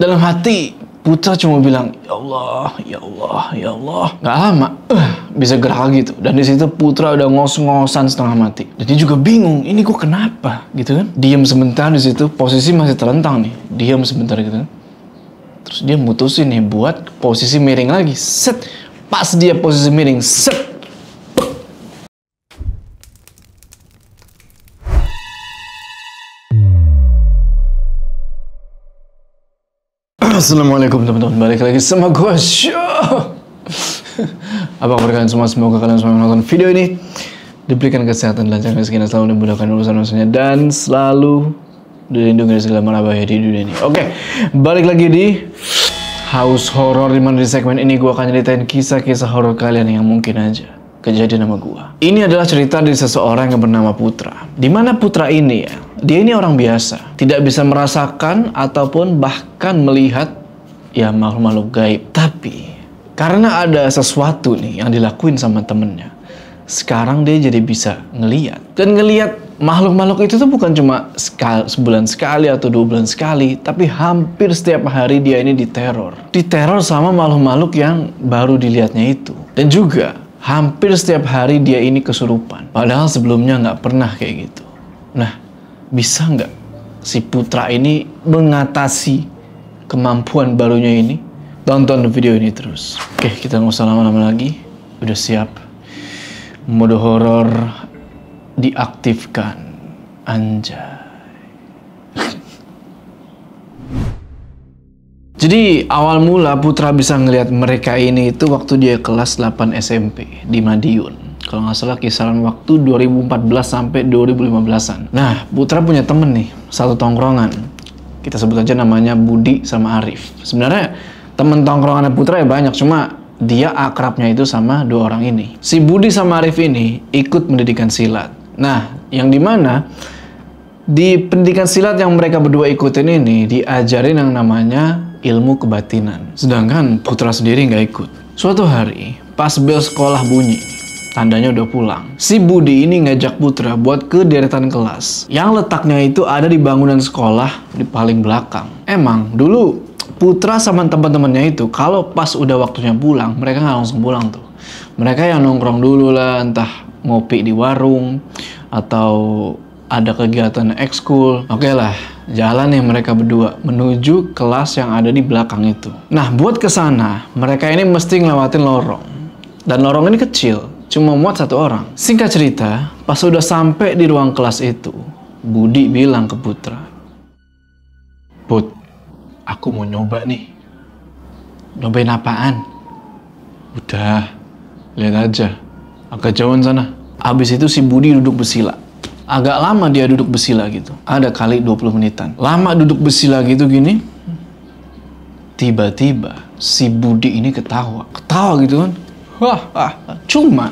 Dalam hati, Putra cuma bilang, Ya Allah, Ya Allah, Ya Allah. Gak lama, uh, bisa gerak lagi tuh. Dan di situ Putra udah ngos-ngosan setengah mati. Dan dia juga bingung, ini kok kenapa? Gitu kan. Diam sebentar di situ, posisi masih terentang nih. Diam sebentar gitu kan. Terus dia mutusin nih buat posisi miring lagi. Set. Pas dia posisi miring, set Assalamualaikum teman-teman, balik lagi sama gue show. Apa kabar kalian semua? Semoga kalian semua menonton video ini diberikan kesehatan, dan lancar rezeki, selalu dimudahkan urusan-urusannya dan selalu dilindungi dari segala mara bahaya di dunia ini. Oke, balik lagi di House Horror di mana di segmen ini gue akan ceritain kisah-kisah horor kalian yang mungkin aja kejadian nama gue. Ini adalah cerita dari seseorang yang bernama Putra. Dimana Putra ini ya, dia ini orang biasa, tidak bisa merasakan ataupun bahkan melihat ya makhluk-makhluk gaib. Tapi karena ada sesuatu nih yang dilakuin sama temennya, sekarang dia jadi bisa ngeliat. Dan ngeliat makhluk-makhluk itu tuh bukan cuma sekal, sebulan sekali atau dua bulan sekali, tapi hampir setiap hari dia ini diteror. Diteror sama makhluk-makhluk yang baru dilihatnya itu. Dan juga hampir setiap hari dia ini kesurupan. Padahal sebelumnya nggak pernah kayak gitu. Nah, bisa nggak si putra ini mengatasi kemampuan barunya ini? Tonton video ini terus. Oke, kita nggak usah lama-lama lagi. Udah siap. Mode horor diaktifkan. Anjay. Jadi awal mula Putra bisa ngelihat mereka ini itu waktu dia kelas 8 SMP di Madiun. Kalau nggak salah kisaran waktu 2014 sampai 2015-an. Nah, Putra punya temen nih, satu tongkrongan. Kita sebut aja namanya Budi sama Arif. Sebenarnya temen tongkrongan Putra ya banyak, cuma dia akrabnya itu sama dua orang ini. Si Budi sama Arif ini ikut pendidikan silat. Nah, yang dimana di pendidikan silat yang mereka berdua ikutin ini diajarin yang namanya ilmu kebatinan. Sedangkan Putra sendiri nggak ikut. Suatu hari, pas bel sekolah bunyi, tandanya udah pulang. Si Budi ini ngajak Putra buat ke deretan kelas, yang letaknya itu ada di bangunan sekolah di paling belakang. Emang, dulu Putra sama teman-temannya itu kalau pas udah waktunya pulang, mereka nggak langsung pulang tuh. Mereka yang nongkrong dulu lah, entah ngopi di warung, atau ada kegiatan ekskul. Oke okay lah, jalan yang mereka berdua menuju kelas yang ada di belakang itu. Nah, buat ke sana, mereka ini mesti ngelewatin lorong. Dan lorong ini kecil, cuma muat satu orang. Singkat cerita, pas sudah sampai di ruang kelas itu, Budi bilang ke Putra, Put, aku mau nyoba nih. Nyobain apaan? Udah, lihat aja. Agak jauhan sana. Abis itu si Budi duduk bersila. Agak lama dia duduk bersila gitu. Ada kali 20 menitan. Lama duduk bersila gitu gini. Tiba-tiba si Budi ini ketawa. Ketawa gitu kan wah, ah. Cuma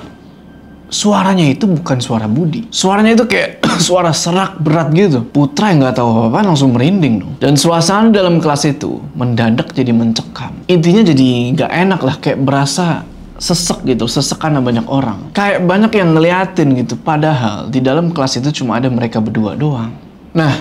suaranya itu bukan suara Budi. Suaranya itu kayak suara serak berat gitu. Putra yang nggak tahu apa-apa langsung merinding dong. Dan suasana dalam kelas itu mendadak jadi mencekam. Intinya jadi nggak enak lah, kayak berasa sesek gitu, sesek karena banyak orang. Kayak banyak yang ngeliatin gitu, padahal di dalam kelas itu cuma ada mereka berdua doang. Nah,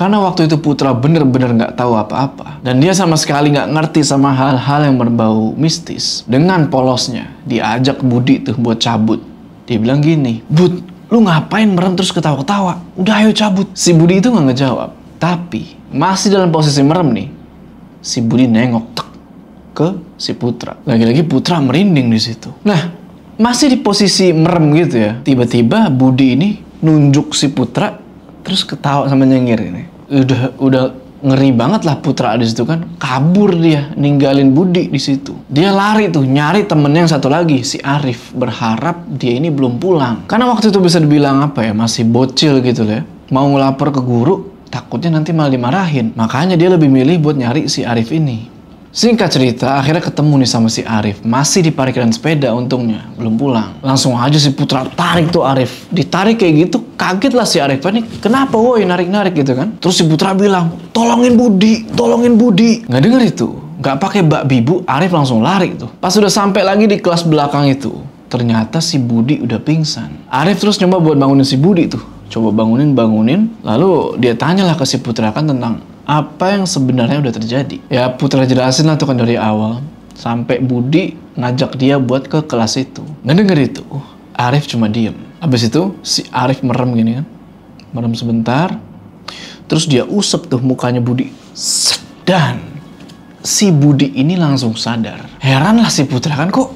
karena waktu itu Putra bener-bener nggak tahu apa-apa. Dan dia sama sekali nggak ngerti sama hal-hal yang berbau mistis. Dengan polosnya, diajak Budi tuh buat cabut. Dia bilang gini, Bud, lu ngapain merem terus ketawa-ketawa? Udah ayo cabut. Si Budi itu nggak ngejawab. Tapi, masih dalam posisi merem nih, si Budi nengok tek, ke si Putra. Lagi-lagi Putra merinding di situ. Nah, masih di posisi merem gitu ya. Tiba-tiba Budi ini nunjuk si Putra terus ketawa sama nyengir ini udah udah ngeri banget lah Putra di situ kan kabur dia ninggalin Budi di situ dia lari tuh nyari temennya yang satu lagi si Arif berharap dia ini belum pulang karena waktu itu bisa dibilang apa ya masih bocil gitu loh ya mau ngelapor ke guru takutnya nanti malah dimarahin makanya dia lebih milih buat nyari si Arif ini Singkat cerita, akhirnya ketemu nih sama si Arif. Masih di parkiran sepeda untungnya, belum pulang. Langsung aja si Putra tarik tuh Arif. Ditarik kayak gitu, kaget lah si Arif. Ini kenapa woi narik-narik gitu kan? Terus si Putra bilang, tolongin Budi, tolongin Budi. Nggak denger itu. Nggak pakai bak bibu, Arif langsung lari tuh. Pas udah sampai lagi di kelas belakang itu, ternyata si Budi udah pingsan. Arif terus nyoba buat bangunin si Budi tuh. Coba bangunin, bangunin. Lalu dia tanyalah ke si Putra kan tentang apa yang sebenarnya udah terjadi. Ya Putra jelasin lah tuh kan dari awal sampai Budi ngajak dia buat ke kelas itu. Ngedenger itu, uh, Arif cuma diem. Abis itu si Arif merem gini kan, merem sebentar, terus dia usap tuh mukanya Budi. Sedan. Si Budi ini langsung sadar. heran lah si Putra kan kok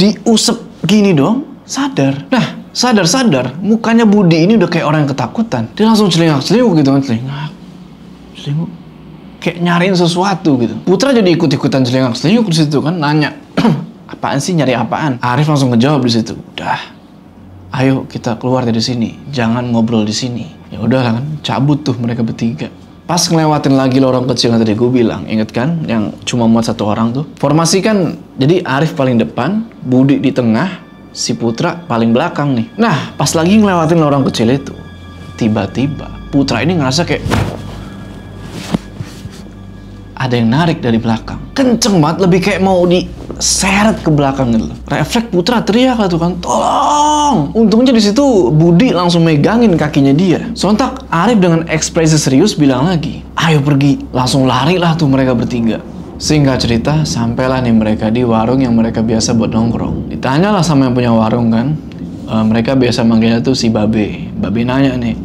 diusap gini dong, sadar. Nah, sadar-sadar, mukanya Budi ini udah kayak orang yang ketakutan. Dia langsung celingak-celinguk gitu kan, celingak selingkuh kayak nyariin sesuatu gitu Putra jadi ikut-ikutan selingkuh selingkuh di situ kan nanya apaan sih nyari apaan Arif langsung ngejawab di situ udah ayo kita keluar dari sini jangan ngobrol di sini ya udah kan cabut tuh mereka bertiga pas ngelewatin lagi lorong kecil yang tadi gue bilang inget kan yang cuma muat satu orang tuh formasi kan jadi Arif paling depan Budi di tengah si Putra paling belakang nih nah pas lagi ngelewatin lorong kecil itu tiba-tiba Putra ini ngerasa kayak ada yang narik dari belakang. Kenceng banget, lebih kayak mau diseret ke belakang gitu Reflek Refleks Putra teriak lah tuh kan, tolong! Untungnya di situ Budi langsung megangin kakinya dia. Sontak Arif dengan ekspresi serius bilang lagi, ayo pergi. Langsung lari lah tuh mereka bertiga. Singkat cerita, sampailah nih mereka di warung yang mereka biasa buat nongkrong. Ditanyalah sama yang punya warung kan, e, mereka biasa manggilnya tuh si Babe. Babe nanya nih,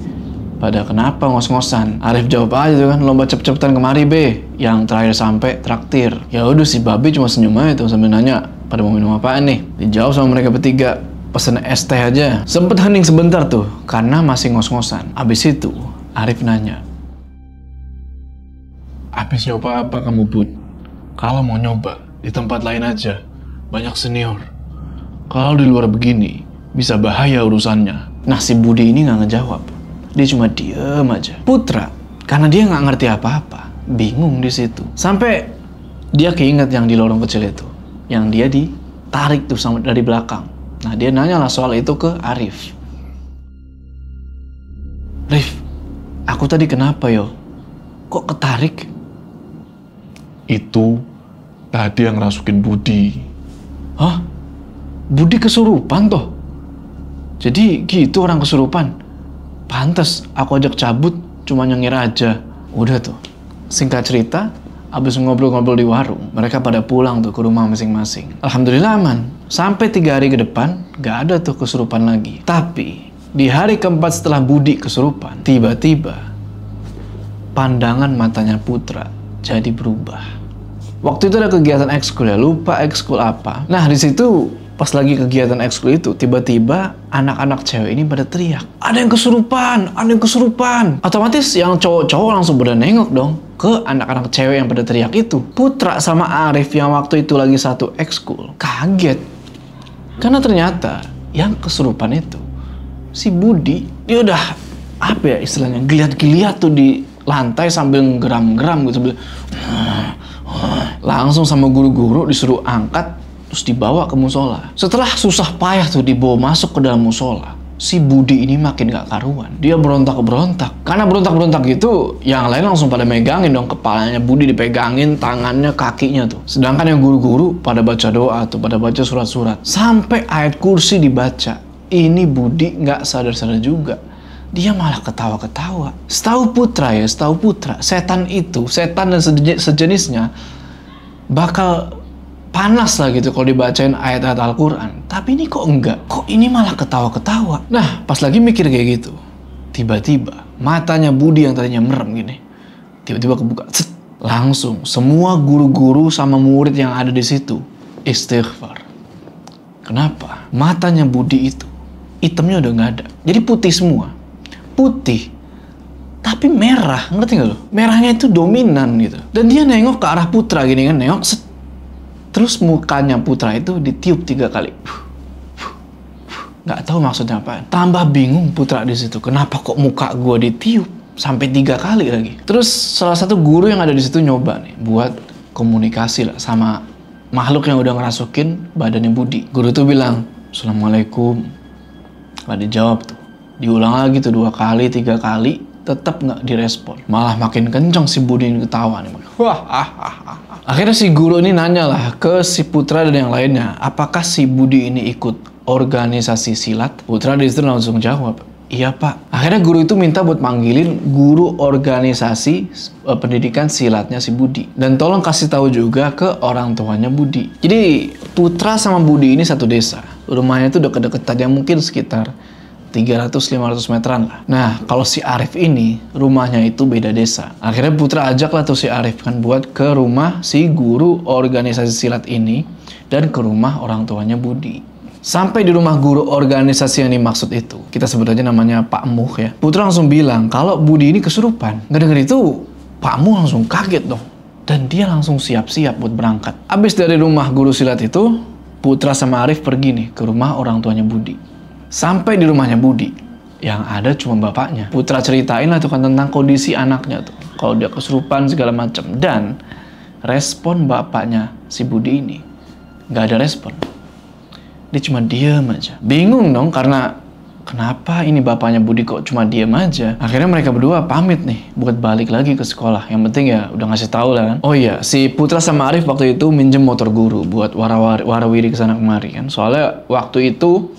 pada kenapa ngos-ngosan? Arif jawab aja tuh kan, lomba cep-cepetan kemari be. Yang terakhir sampai traktir. Ya udah si babi cuma senyum aja tuh sambil nanya, pada mau minum apaan nih? Dijawab sama mereka bertiga, pesen es teh aja. Sempet hening sebentar tuh, karena masih ngos-ngosan. Abis itu, Arif nanya. Abis nyoba apa kamu pun? Kalau mau nyoba, di tempat lain aja. Banyak senior. Kalau di luar begini, bisa bahaya urusannya. Nah si Budi ini nggak ngejawab dia cuma diem aja. Putra, karena dia nggak ngerti apa-apa, bingung di situ. Sampai dia keinget yang di lorong kecil itu, yang dia ditarik tuh sama dari belakang. Nah dia nanya lah soal itu ke Arif. Arif, aku tadi kenapa yo? Kok ketarik? Itu tadi yang rasukin Budi. Hah? Budi kesurupan toh? Jadi gitu orang kesurupan? Pantes aku ajak cabut cuma nyengir aja. Udah tuh. Singkat cerita, abis ngobrol-ngobrol di warung, mereka pada pulang tuh ke rumah masing-masing. Alhamdulillah aman. Sampai tiga hari ke depan, gak ada tuh kesurupan lagi. Tapi, di hari keempat setelah Budi kesurupan, tiba-tiba pandangan matanya Putra jadi berubah. Waktu itu ada kegiatan ekskul ya, lupa ekskul apa. Nah, di situ Pas lagi kegiatan ekskul itu, tiba-tiba anak-anak cewek ini pada teriak. Ada yang kesurupan, ada yang kesurupan. Otomatis yang cowok-cowok langsung berani nengok dong ke anak-anak cewek yang pada teriak itu. Putra sama Arif yang waktu itu lagi satu ekskul kaget. Karena ternyata yang kesurupan itu si Budi, dia udah apa ya istilahnya, geliat-geliat tuh di lantai sambil geram-geram gitu. Langsung sama guru-guru disuruh angkat terus dibawa ke musola. Setelah susah payah tuh dibawa masuk ke dalam musola, si Budi ini makin gak karuan. Dia berontak-berontak. Karena berontak-berontak gitu, yang lain langsung pada megangin dong kepalanya. Budi dipegangin, tangannya, kakinya tuh. Sedangkan yang guru-guru pada baca doa tuh, pada baca surat-surat. Sampai ayat kursi dibaca. Ini Budi gak sadar-sadar juga. Dia malah ketawa-ketawa. Setahu putra ya, setahu putra, setan itu, setan dan sejenisnya bakal panas lah gitu kalau dibacain ayat-ayat Al-Quran. Tapi ini kok enggak? Kok ini malah ketawa-ketawa? Nah, pas lagi mikir kayak gitu, tiba-tiba matanya Budi yang tadinya merem gini, tiba-tiba kebuka. Set, langsung semua guru-guru sama murid yang ada di situ istighfar. Kenapa? Matanya Budi itu itemnya udah nggak ada. Jadi putih semua. Putih tapi merah, ngerti nggak lo? Merahnya itu dominan gitu. Dan dia nengok ke arah putra gini kan, nengok set, Terus mukanya putra itu ditiup tiga kali. Nggak tahu maksudnya apa. Tambah bingung putra di situ. Kenapa kok muka gue ditiup sampai tiga kali lagi? Terus salah satu guru yang ada di situ nyoba nih buat komunikasi lah sama makhluk yang udah ngerasukin badannya Budi. Guru tuh bilang, Assalamualaikum. Gak dijawab tuh. Diulang lagi tuh dua kali, tiga kali, tetap nggak direspon. Malah makin kencang si Budi ini ketawa nih. Wah, ah, ah, ah. Akhirnya si guru ini nanya lah ke si Putra dan yang lainnya, apakah si Budi ini ikut organisasi silat? Putra di situ langsung jawab, iya pak. Akhirnya guru itu minta buat manggilin guru organisasi e, pendidikan silatnya si Budi. Dan tolong kasih tahu juga ke orang tuanya Budi. Jadi Putra sama Budi ini satu desa. Rumahnya itu deket-deket aja mungkin sekitar 300-500 meteran lah. Nah, kalau si Arif ini, rumahnya itu beda desa. Akhirnya Putra ajaklah tuh si Arif kan buat ke rumah si guru organisasi silat ini dan ke rumah orang tuanya Budi. Sampai di rumah guru organisasi yang dimaksud itu, kita sebut aja namanya Pak Muh ya. Putra langsung bilang, kalau Budi ini kesurupan. Nggak denger itu, Pak Muh langsung kaget dong. Dan dia langsung siap-siap buat berangkat. Abis dari rumah guru silat itu, Putra sama Arif pergi nih ke rumah orang tuanya Budi. Sampai di rumahnya Budi, yang ada cuma bapaknya. Putra ceritain lah tuh kan tentang kondisi anaknya tuh. Kalau dia kesurupan segala macam. Dan respon bapaknya si Budi ini nggak ada respon. Dia cuma diem aja. Bingung dong karena kenapa ini bapaknya Budi kok cuma diem aja? Akhirnya mereka berdua pamit nih buat balik lagi ke sekolah. Yang penting ya udah ngasih tahu lah kan. Oh iya, si Putra sama Arif waktu itu minjem motor guru buat warawiri wara ke sana kemari kan. Soalnya waktu itu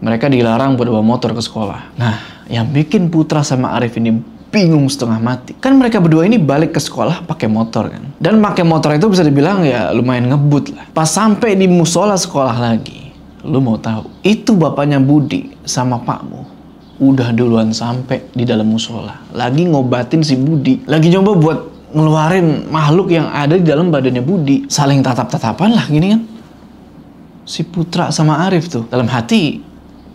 mereka dilarang buat bawa motor ke sekolah. Nah, yang bikin Putra sama Arif ini bingung setengah mati. Kan mereka berdua ini balik ke sekolah pakai motor kan. Dan pakai motor itu bisa dibilang ya lumayan ngebut lah. Pas sampai di musola sekolah lagi, lu mau tahu, itu bapaknya Budi sama pakmu udah duluan sampai di dalam musola. Lagi ngobatin si Budi, lagi nyoba buat ngeluarin makhluk yang ada di dalam badannya Budi. Saling tatap-tatapan lah gini kan. Si Putra sama Arif tuh. Dalam hati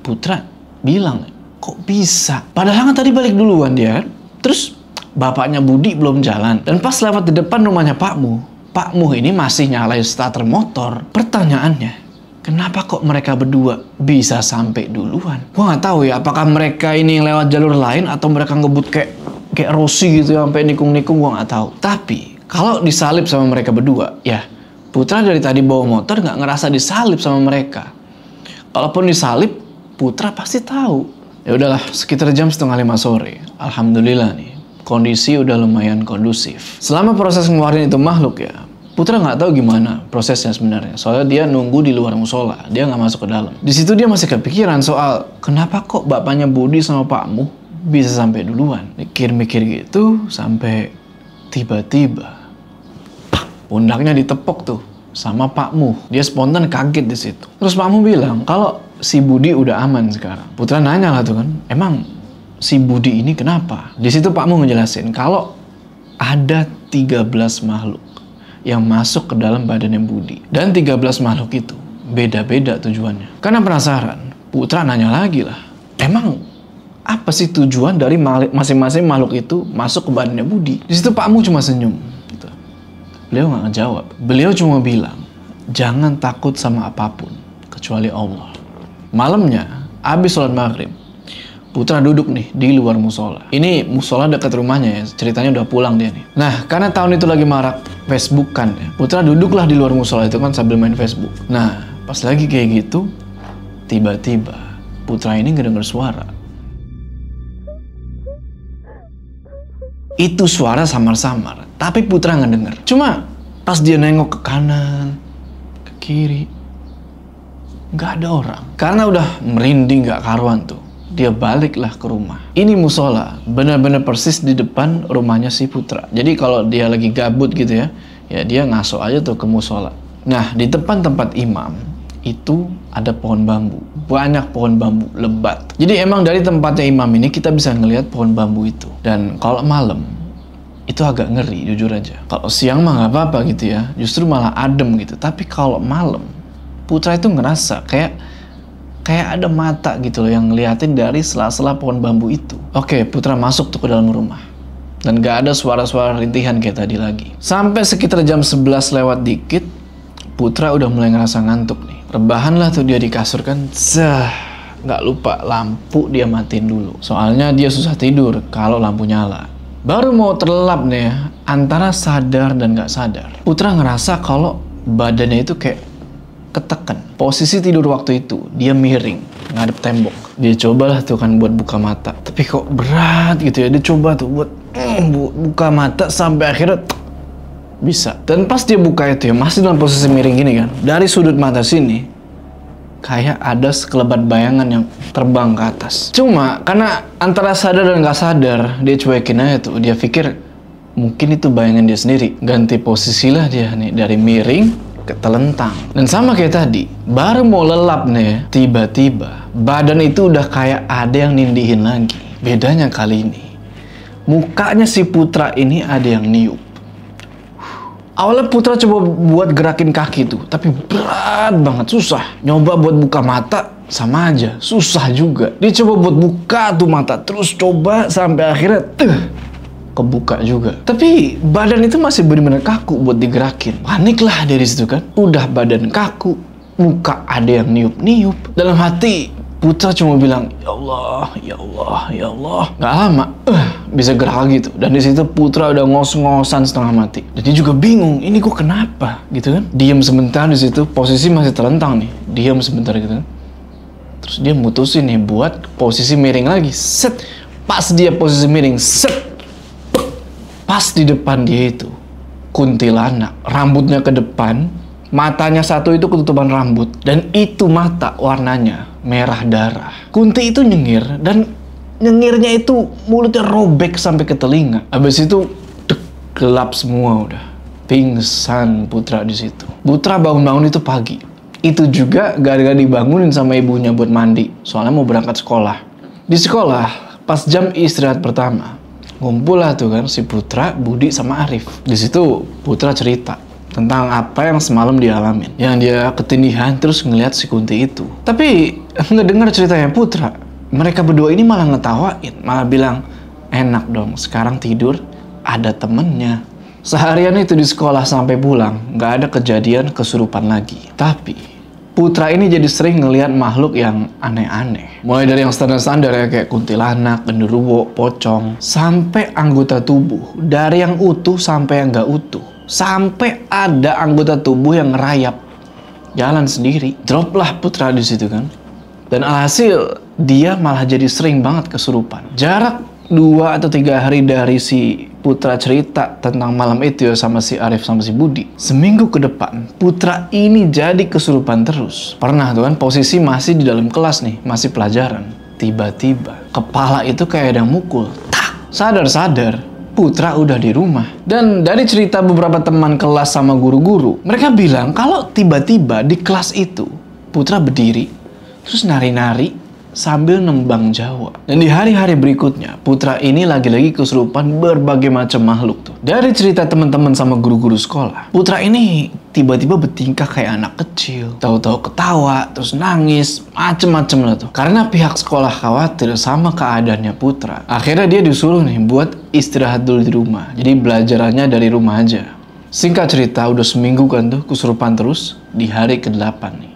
Putra bilang, kok bisa? Padahal kan tadi balik duluan dia. Terus bapaknya Budi belum jalan. Dan pas lewat di depan rumahnya Pakmu, Pakmu ini masih nyalain starter motor. Pertanyaannya, Kenapa kok mereka berdua bisa sampai duluan? Gua nggak tahu ya, apakah mereka ini lewat jalur lain atau mereka ngebut kayak kayak Rossi gitu ya, sampai nikung-nikung gua nggak tahu. Tapi kalau disalip sama mereka berdua, ya Putra dari tadi bawa motor nggak ngerasa disalip sama mereka. Kalaupun disalip, Putra pasti tahu. Ya udahlah, sekitar jam setengah lima sore. Alhamdulillah nih, kondisi udah lumayan kondusif. Selama proses ngeluarin itu makhluk ya, Putra nggak tahu gimana prosesnya sebenarnya. Soalnya dia nunggu di luar musola, dia nggak masuk ke dalam. Di situ dia masih kepikiran soal kenapa kok bapaknya Budi sama Pak Mu bisa sampai duluan. Mikir-mikir gitu sampai tiba-tiba pundaknya ditepok tuh sama Pak Mu. Dia spontan kaget di situ. Terus Pak Mu bilang kalau si Budi udah aman sekarang. Putra nanya lah tuh kan, emang si Budi ini kenapa? Di situ Pak Mu ngejelasin kalau ada 13 makhluk yang masuk ke dalam badannya Budi dan 13 makhluk itu beda-beda tujuannya. Karena penasaran, Putra nanya lagi lah, emang apa sih tujuan dari masing-masing makhluk itu masuk ke badannya Budi? Di situ Pak Mu cuma senyum. Gitu. Beliau nggak ngejawab. Beliau cuma bilang, jangan takut sama apapun kecuali Allah. Malamnya, habis sholat maghrib, Putra duduk nih di luar musola. Ini musola dekat rumahnya ya, ceritanya udah pulang dia nih. Nah, karena tahun itu lagi marak Facebook kan, ya. Putra duduklah di luar musola itu kan sambil main Facebook. Nah, pas lagi kayak gitu, tiba-tiba Putra ini ngedenger suara. Itu suara samar-samar, tapi Putra nggak denger. Cuma pas dia nengok ke kanan, ke kiri, nggak ada orang. Karena udah merinding nggak karuan tuh. Dia baliklah ke rumah. Ini musola, benar-benar persis di depan rumahnya si Putra. Jadi kalau dia lagi gabut gitu ya, ya dia ngaso aja tuh ke musola. Nah, di depan tempat imam itu ada pohon bambu. Banyak pohon bambu, lebat. Jadi emang dari tempatnya imam ini kita bisa ngelihat pohon bambu itu. Dan kalau malam, itu agak ngeri jujur aja. Kalau siang mah nggak apa-apa gitu ya, justru malah adem gitu. Tapi kalau malam, Putra itu ngerasa kayak kayak ada mata gitu loh yang ngeliatin dari sela-sela pohon bambu itu. Oke, Putra masuk tuh ke dalam rumah. Dan gak ada suara-suara rintihan kayak tadi lagi. Sampai sekitar jam 11 lewat dikit, Putra udah mulai ngerasa ngantuk nih. Rebahan lah tuh dia di kasur kan. Zah, gak lupa lampu dia matiin dulu. Soalnya dia susah tidur kalau lampu nyala. Baru mau terlelap nih ya, antara sadar dan gak sadar. Putra ngerasa kalau badannya itu kayak ketekan. Posisi tidur waktu itu, dia miring, ngadep tembok. Dia cobalah tuh kan buat buka mata. Tapi kok berat gitu ya, dia coba tuh buat hmm, buka mata sampai akhirnya bisa. Dan pas dia buka itu ya, masih dalam posisi miring gini kan. Dari sudut mata sini, kayak ada sekelebat bayangan yang terbang ke atas. Cuma karena antara sadar dan nggak sadar, dia cuekin aja tuh. Dia pikir mungkin itu bayangan dia sendiri. Ganti posisilah dia nih dari miring telentang. Dan sama kayak tadi, baru mau lelap nih, tiba-tiba badan itu udah kayak ada yang nindihin lagi. Bedanya kali ini, mukanya si Putra ini ada yang niup. Awalnya Putra coba buat gerakin kaki tuh, tapi berat banget, susah. Nyoba buat buka mata, sama aja, susah juga. Dia coba buat buka tuh mata, terus coba sampai akhirnya, tuh, kebuka juga. Tapi badan itu masih benar-benar kaku buat digerakin. Paniklah dari situ kan. Udah badan kaku, muka ada yang niup-niup. Dalam hati Putra cuma bilang, ya Allah, ya Allah, ya Allah. Gak lama, uh, bisa gerak lagi tuh Dan di situ Putra udah ngos-ngosan setengah mati. Dan dia juga bingung, ini gue kenapa gitu kan? Diam sebentar di situ, posisi masih terentang nih. Diam sebentar gitu kan. Terus dia mutusin nih buat posisi miring lagi. Set, pas dia posisi miring, set, Pas di depan dia itu, kuntilanak, rambutnya ke depan, matanya satu itu ketutupan rambut, dan itu mata warnanya merah darah. Kunti itu nyengir, dan nyengirnya itu mulutnya robek sampai ke telinga. Habis itu dek, gelap semua udah. Pingsan Putra di situ. Putra bangun-bangun itu pagi. Itu juga gara-gara dibangunin sama ibunya buat mandi. Soalnya mau berangkat sekolah. Di sekolah, pas jam istirahat pertama, ngumpul lah tuh kan si Putra, Budi sama Arif. Di situ Putra cerita tentang apa yang semalam dia Yang dia ketindihan terus ngelihat si Kunti itu. Tapi ngedengar ceritanya Putra, mereka berdua ini malah ngetawain, malah bilang, enak dong sekarang tidur ada temennya. Seharian itu di sekolah sampai pulang, nggak ada kejadian kesurupan lagi. Tapi Putra ini jadi sering ngelihat makhluk yang aneh-aneh. Mulai dari yang standar-standar ya kayak kuntilanak, genderuwo, pocong, sampai anggota tubuh. Dari yang utuh sampai yang gak utuh. Sampai ada anggota tubuh yang ngerayap. Jalan sendiri. Drop lah putra di situ kan. Dan alhasil dia malah jadi sering banget kesurupan. Jarak dua atau tiga hari dari si Putra cerita tentang malam itu ya sama si Arif sama si Budi. Seminggu ke depan, Putra ini jadi kesurupan terus. Pernah tuh kan posisi masih di dalam kelas nih, masih pelajaran. Tiba-tiba, kepala itu kayak ada mukul. Tak! Sadar-sadar, Putra udah di rumah. Dan dari cerita beberapa teman kelas sama guru-guru, mereka bilang kalau tiba-tiba di kelas itu, Putra berdiri, terus nari-nari, sambil nembang Jawa. Dan di hari-hari berikutnya, putra ini lagi-lagi kesurupan berbagai macam makhluk tuh. Dari cerita teman-teman sama guru-guru sekolah, putra ini tiba-tiba bertingkah kayak anak kecil. Tahu-tahu ketawa, terus nangis, macem-macem lah tuh. Karena pihak sekolah khawatir sama keadaannya putra. Akhirnya dia disuruh nih buat istirahat dulu di rumah. Jadi belajarannya dari rumah aja. Singkat cerita, udah seminggu kan tuh kesurupan terus di hari ke-8 nih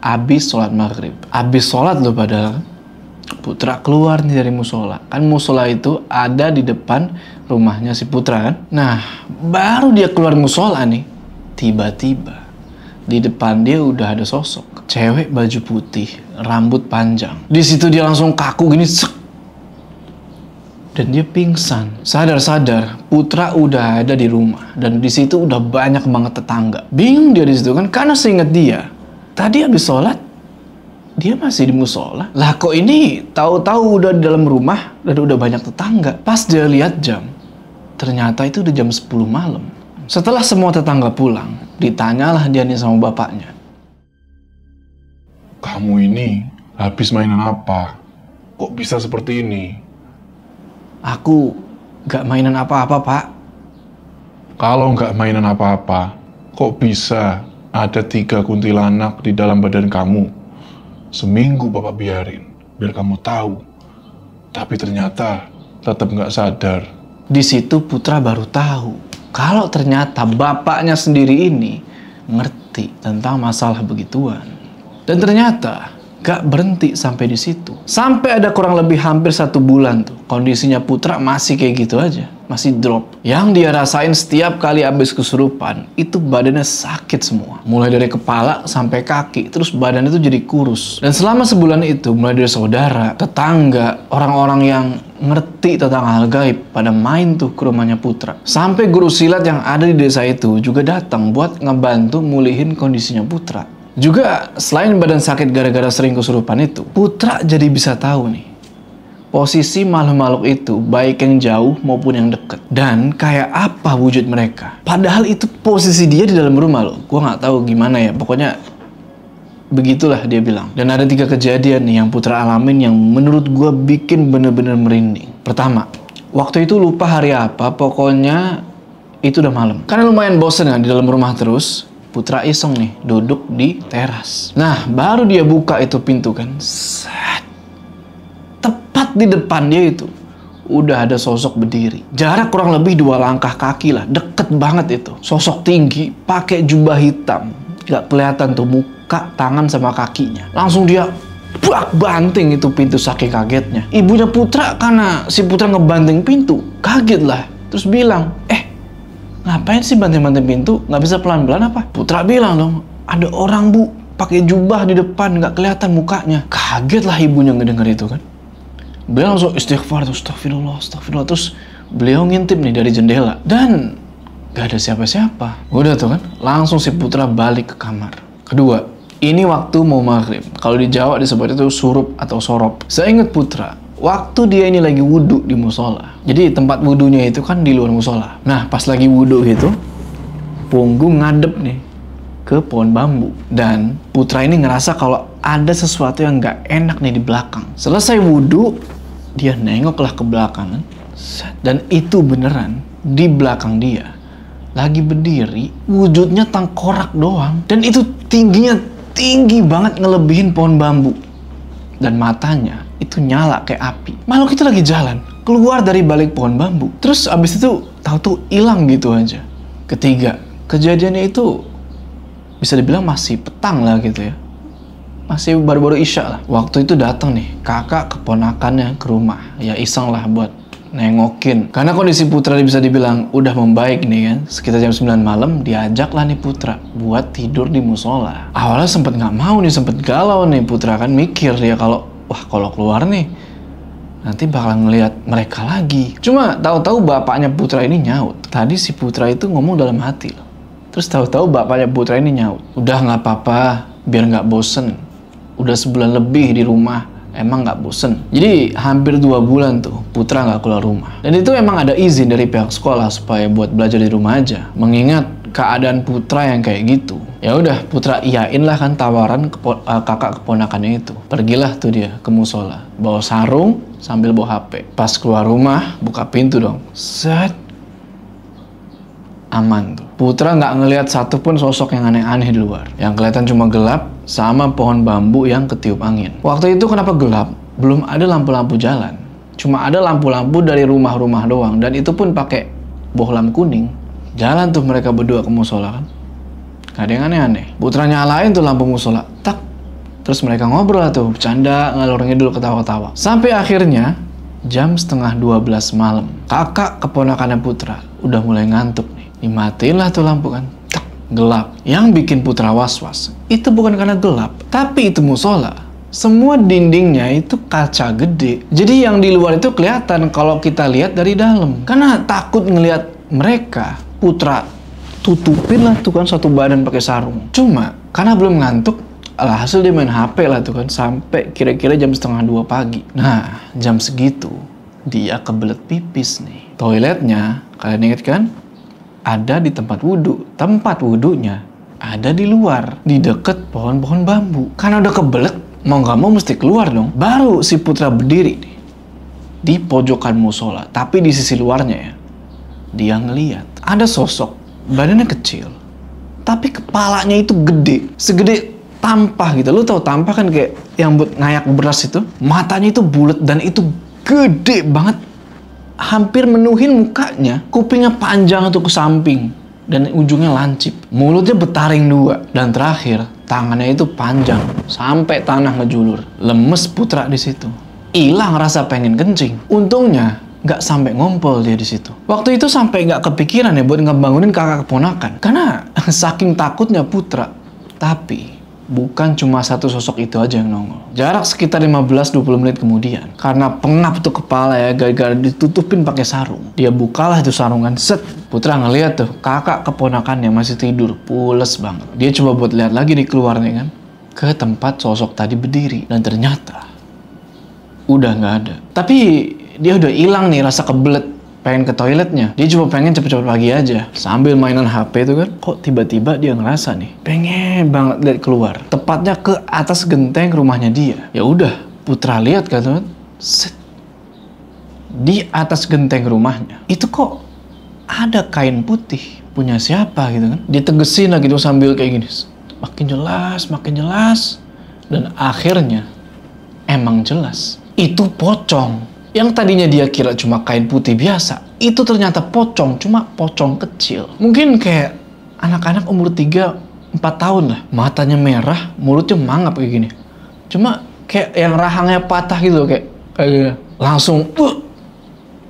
abis sholat maghrib. Abis sholat loh padahal. Putra keluar nih dari musola. Kan musola itu ada di depan rumahnya si Putra kan. Nah, baru dia keluar musola nih. Tiba-tiba di depan dia udah ada sosok. Cewek baju putih, rambut panjang. Di situ dia langsung kaku gini, sek. Dan dia pingsan. Sadar-sadar, Putra udah ada di rumah. Dan di situ udah banyak banget tetangga. Bingung dia di situ kan, karena seingat dia, Tadi habis sholat, dia masih di musola. Lah kok ini tahu-tahu udah di dalam rumah dan udah banyak tetangga. Pas dia lihat jam, ternyata itu udah jam 10 malam. Setelah semua tetangga pulang, ditanyalah dia nih sama bapaknya. Kamu ini habis mainan apa? Kok bisa seperti ini? Aku gak mainan apa-apa, Pak. Kalau gak mainan apa-apa, kok bisa ada tiga kuntilanak di dalam badan kamu. Seminggu bapak biarin, biar kamu tahu. Tapi ternyata tetap nggak sadar. Di situ putra baru tahu kalau ternyata bapaknya sendiri ini ngerti tentang masalah begituan. Dan ternyata Gak berhenti sampai di situ. Sampai ada kurang lebih hampir satu bulan tuh. Kondisinya Putra masih kayak gitu aja. Masih drop. Yang dia rasain setiap kali habis kesurupan, itu badannya sakit semua. Mulai dari kepala sampai kaki, terus badannya tuh jadi kurus. Dan selama sebulan itu, mulai dari saudara, tetangga, orang-orang yang ngerti tentang hal gaib pada main tuh ke rumahnya Putra. Sampai guru silat yang ada di desa itu juga datang buat ngebantu mulihin kondisinya Putra. Juga selain badan sakit gara-gara sering kesurupan itu, Putra jadi bisa tahu nih posisi makhluk-makhluk itu baik yang jauh maupun yang deket dan kayak apa wujud mereka padahal itu posisi dia di dalam rumah loh Gua nggak tahu gimana ya pokoknya begitulah dia bilang dan ada tiga kejadian nih yang putra alamin yang menurut gua bikin bener-bener merinding pertama waktu itu lupa hari apa pokoknya itu udah malam karena lumayan bosen kan di dalam rumah terus Putra Iseng nih duduk di teras. Nah, baru dia buka itu pintu kan. Set. Tepat di depan dia itu udah ada sosok berdiri. Jarak kurang lebih dua langkah kaki lah, deket banget itu. Sosok tinggi, pakai jubah hitam. Gak kelihatan tuh muka, tangan sama kakinya. Langsung dia buak banting itu pintu saking kagetnya. Ibunya Putra karena si Putra ngebanting pintu, kaget lah. Terus bilang, eh ngapain sih banting-banting pintu? Nggak bisa pelan-pelan apa? Putra bilang dong, ada orang bu, pakai jubah di depan, nggak kelihatan mukanya. Kaget lah ibunya ngedenger itu kan. Beliau langsung istighfar, terus astagfirullah, astagfirullah. Terus beliau ngintip nih dari jendela. Dan nggak ada siapa-siapa. Udah tuh kan, langsung si putra balik ke kamar. Kedua, ini waktu mau maghrib. Kalau di Jawa disebut itu surup atau sorop. Saya ingat putra, waktu dia ini lagi wudhu di musola. Jadi tempat wudhunya itu kan di luar musola. Nah, pas lagi wudhu itu, punggung ngadep nih ke pohon bambu. Dan putra ini ngerasa kalau ada sesuatu yang nggak enak nih di belakang. Selesai wudhu, dia nengoklah ke belakang. Dan itu beneran di belakang dia. Lagi berdiri, wujudnya tangkorak doang. Dan itu tingginya tinggi banget ngelebihin pohon bambu. Dan matanya itu nyala kayak api. Makhluk itu lagi jalan, keluar dari balik pohon bambu. Terus abis itu tahu tuh hilang gitu aja. Ketiga, kejadiannya itu bisa dibilang masih petang lah gitu ya. Masih baru-baru isya lah. Waktu itu datang nih kakak keponakannya ke rumah. Ya iseng lah buat nengokin. Karena kondisi Putra bisa dibilang udah membaik nih kan. Sekitar jam 9 malam diajak lah nih Putra buat tidur di musola. Awalnya sempet nggak mau nih, sempet galau nih Putra kan mikir ya kalau wah kalau keluar nih nanti bakal ngelihat mereka lagi. Cuma tahu-tahu bapaknya Putra ini nyaut. Tadi si Putra itu ngomong dalam hati loh. Terus tahu-tahu bapaknya Putra ini nyaut. Udah nggak apa-apa, biar nggak bosen. Udah sebulan lebih di rumah, emang nggak bosen. Jadi hampir dua bulan tuh Putra nggak keluar rumah. Dan itu emang ada izin dari pihak sekolah supaya buat belajar di rumah aja. Mengingat keadaan putra yang kayak gitu. Ya udah, putra iyain lah kan tawaran kepo, uh, kakak keponakannya itu. Pergilah tuh dia ke musola, bawa sarung sambil bawa HP. Pas keluar rumah, buka pintu dong. Set, aman tuh. Putra nggak ngelihat satupun sosok yang aneh-aneh di luar. Yang kelihatan cuma gelap sama pohon bambu yang ketiup angin. Waktu itu kenapa gelap? Belum ada lampu-lampu jalan. Cuma ada lampu-lampu dari rumah-rumah doang dan itu pun pakai bohlam kuning. Jalan tuh mereka berdua ke musola kan. Gak ada yang aneh-aneh. Putranya nyalain tuh lampu musola. Tak. Terus mereka ngobrol tuh, bercanda, ngalur dulu ketawa-ketawa. Sampai akhirnya jam setengah 12 malam. Kakak keponakannya Putra udah mulai ngantuk nih. Dimatilah tuh lampu kan. Tak, gelap. Yang bikin Putra was-was itu bukan karena gelap, tapi itu musola. Semua dindingnya itu kaca gede. Jadi yang di luar itu kelihatan kalau kita lihat dari dalam. Karena takut ngelihat mereka putra tutupin lah tuh kan satu badan pakai sarung. Cuma karena belum ngantuk, alhasil dia main HP lah tuh kan sampai kira-kira jam setengah dua pagi. Nah, jam segitu dia kebelet pipis nih. Toiletnya, kalian ingat kan? Ada di tempat wudhu. Tempat wudhunya ada di luar, di deket pohon-pohon bambu. Karena udah kebelet, mau nggak mau mesti keluar dong. Baru si putra berdiri nih, di pojokan musola, tapi di sisi luarnya ya. Dia ngeliat ada sosok badannya kecil, tapi kepalanya itu gede, segede tampah gitu. Lo tau tampah kan kayak yang buat ngayak beras itu? Matanya itu bulat dan itu gede banget. Hampir menuhin mukanya. Kupingnya panjang tuh ke samping. Dan ujungnya lancip. Mulutnya betaring dua. Dan terakhir, tangannya itu panjang. Sampai tanah ngejulur. Lemes putra di situ. Hilang rasa pengen kencing. Untungnya, nggak sampai ngompol dia di situ. Waktu itu sampai nggak kepikiran ya buat ngebangunin kakak keponakan. Karena saking takutnya Putra. Tapi bukan cuma satu sosok itu aja yang nongol. Jarak sekitar 15-20 menit kemudian, karena pengap tuh kepala ya, gara-gara ditutupin pakai sarung. Dia bukalah itu sarungan, set. Putra ngeliat tuh, kakak keponakannya masih tidur, pules banget. Dia coba buat lihat lagi di keluarnya kan, ke tempat sosok tadi berdiri. Dan ternyata, udah nggak ada. Tapi dia udah hilang nih rasa kebelet pengen ke toiletnya dia cuma pengen cepet-cepet pagi aja sambil mainan HP itu kan kok tiba-tiba dia ngerasa nih pengen banget lihat keluar tepatnya ke atas genteng rumahnya dia ya udah Putra lihat kan teman Set. di atas genteng rumahnya itu kok ada kain putih punya siapa gitu kan ditegesin lagi tuh sambil kayak gini makin jelas makin jelas dan akhirnya emang jelas itu pocong yang tadinya dia kira cuma kain putih biasa, itu ternyata pocong, cuma pocong kecil. Mungkin kayak anak-anak umur 3, 4 tahun lah. Matanya merah, mulutnya mangap kayak gini. Cuma kayak yang rahangnya patah gitu kayak kayak gini. Langsung uh,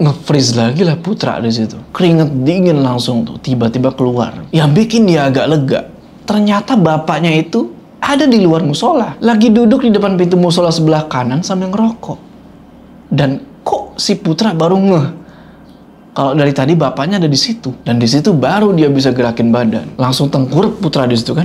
nge-freeze lagi lah Putra di situ. Keringet dingin langsung tuh, tiba-tiba keluar. Yang bikin dia agak lega, ternyata bapaknya itu ada di luar musola. Lagi duduk di depan pintu musola sebelah kanan sambil ngerokok. Dan si putra baru ngeh kalau dari tadi bapaknya ada di situ dan di situ baru dia bisa gerakin badan langsung tengkurap putra di situ kan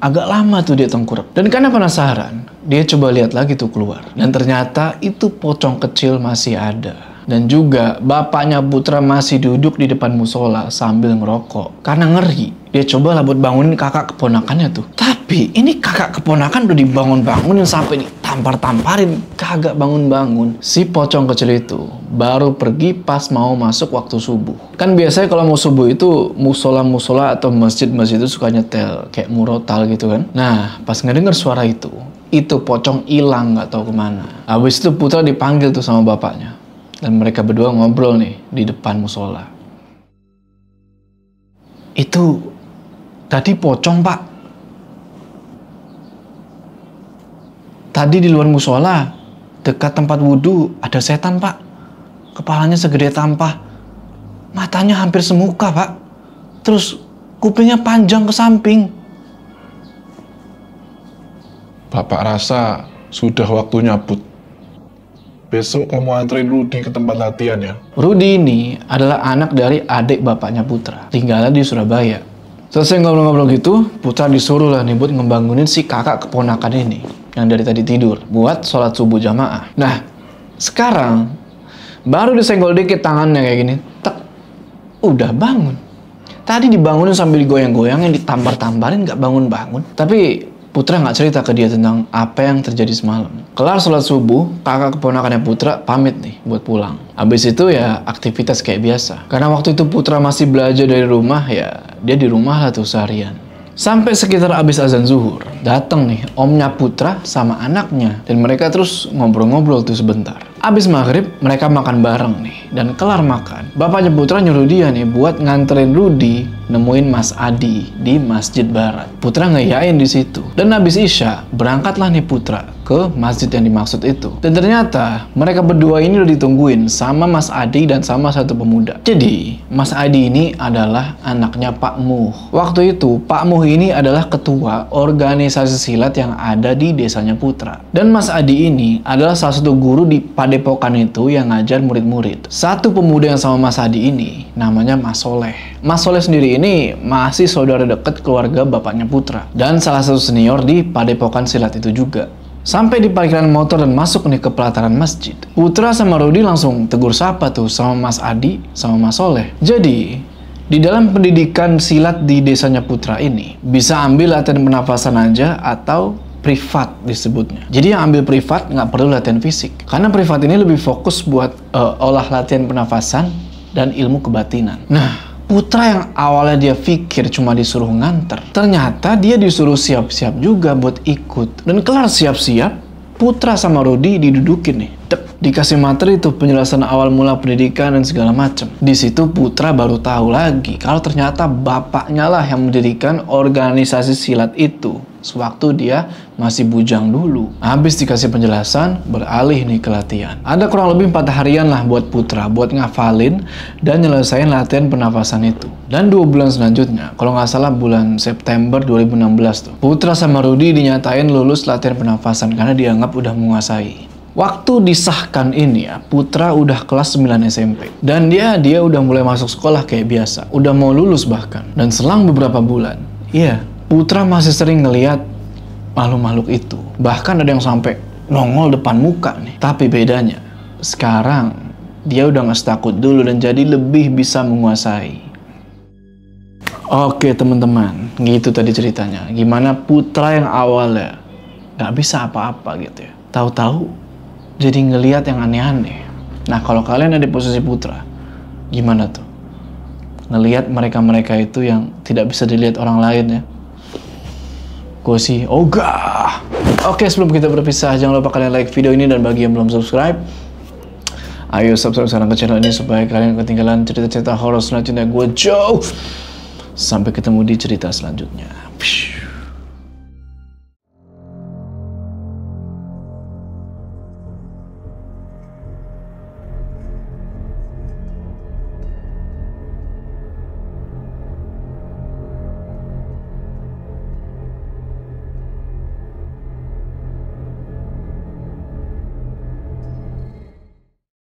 agak lama tuh dia tengkurap dan karena penasaran dia coba lihat lagi tuh keluar dan ternyata itu pocong kecil masih ada dan juga bapaknya putra masih duduk di depan musola sambil ngerokok karena ngeri dia ya coba lah buat bangunin kakak keponakannya tuh. Tapi ini kakak keponakan udah dibangun-bangunin sampai ditampar-tamparin. Kagak bangun-bangun. Si pocong kecil itu baru pergi pas mau masuk waktu subuh. Kan biasanya kalau mau subuh itu musola-musola atau masjid-masjid itu suka nyetel. Kayak murotal gitu kan. Nah, pas ngedenger suara itu, itu pocong hilang nggak tahu kemana. Abis itu Putra dipanggil tuh sama bapaknya. Dan mereka berdua ngobrol nih di depan musola. Itu Tadi pocong, Pak. Tadi di luar musola, dekat tempat wudhu, ada setan, Pak. Kepalanya segede tampah. Matanya hampir semuka, Pak. Terus kupingnya panjang ke samping. Bapak rasa sudah waktunya, put. Besok kamu antri Rudi ke tempat latihan ya. Rudi ini adalah anak dari adik bapaknya Putra, tinggalnya di Surabaya. Selesai ngobrol-ngobrol gitu, Putra disuruh lah nih buat ngebangunin si kakak keponakan ini yang dari tadi tidur buat sholat subuh jamaah. Nah, sekarang baru disenggol dikit tangannya kayak gini, tek, udah bangun. Tadi dibangunin sambil digoyang-goyangin, ditampar-tamparin, nggak bangun-bangun. Tapi Putra nggak cerita ke dia tentang apa yang terjadi semalam. Kelar sholat subuh, kakak keponakannya Putra pamit nih buat pulang. Abis itu ya aktivitas kayak biasa. Karena waktu itu Putra masih belajar dari rumah ya dia di rumah lah tuh seharian. Sampai sekitar abis azan zuhur, dateng nih omnya Putra sama anaknya. Dan mereka terus ngobrol-ngobrol tuh sebentar. Abis maghrib, mereka makan bareng nih. Dan kelar makan, bapaknya Putra nyuruh dia nih buat nganterin Rudy nemuin Mas Adi di Masjid Barat. Putra ngeyain di situ. Dan habis Isya, berangkatlah nih Putra ke masjid yang dimaksud itu. Dan ternyata mereka berdua ini udah ditungguin sama Mas Adi dan sama satu pemuda. Jadi, Mas Adi ini adalah anaknya Pak Muh. Waktu itu, Pak Muh ini adalah ketua organisasi silat yang ada di desanya Putra. Dan Mas Adi ini adalah salah satu guru di padepokan itu yang ngajar murid-murid. Satu pemuda yang sama Mas Adi ini namanya Mas Soleh. Mas Soleh sendiri ini masih saudara dekat keluarga bapaknya Putra dan salah satu senior di padepokan silat itu juga. Sampai di parkiran motor dan masuk nih ke pelataran masjid. Putra sama Rudi langsung tegur sapa tuh sama Mas Adi sama Mas Soleh. Jadi, di dalam pendidikan silat di desanya Putra ini, bisa ambil latihan pernafasan aja atau privat disebutnya. Jadi yang ambil privat nggak perlu latihan fisik. Karena privat ini lebih fokus buat uh, olah latihan pernafasan dan ilmu kebatinan. Nah, Putra yang awalnya dia pikir cuma disuruh nganter, ternyata dia disuruh siap-siap juga buat ikut. Dan kelar siap-siap, Putra sama Rudi didudukin nih. Dep, dikasih materi itu penjelasan awal mula pendidikan dan segala macem. Di situ Putra baru tahu lagi kalau ternyata bapaknya lah yang mendirikan organisasi silat itu sewaktu dia masih bujang dulu. Habis dikasih penjelasan, beralih nih ke latihan. Ada kurang lebih empat harian lah buat Putra, buat ngafalin dan nyelesain latihan pernafasan itu. Dan dua bulan selanjutnya, kalau nggak salah bulan September 2016 tuh, Putra sama Rudy dinyatain lulus latihan pernafasan karena dianggap udah menguasai. Waktu disahkan ini ya, Putra udah kelas 9 SMP. Dan dia dia udah mulai masuk sekolah kayak biasa. Udah mau lulus bahkan. Dan selang beberapa bulan, iya, yeah, Putra masih sering ngeliat makhluk-makhluk itu. Bahkan ada yang sampai nongol depan muka nih. Tapi bedanya, sekarang dia udah gak setakut dulu dan jadi lebih bisa menguasai. Oke teman-teman, gitu tadi ceritanya. Gimana Putra yang awalnya gak bisa apa-apa gitu ya. Tahu-tahu jadi ngeliat yang aneh-aneh. Nah kalau kalian ada di posisi Putra, gimana tuh? Ngeliat mereka-mereka itu yang tidak bisa dilihat orang lain ya Gue sih ogah. Oke, sebelum kita berpisah, jangan lupa kalian like video ini dan bagi yang belum subscribe, ayo subscribe sekarang ke channel ini supaya kalian ketinggalan cerita-cerita horor selanjutnya gue Joe. Sampai ketemu di cerita selanjutnya. Pish.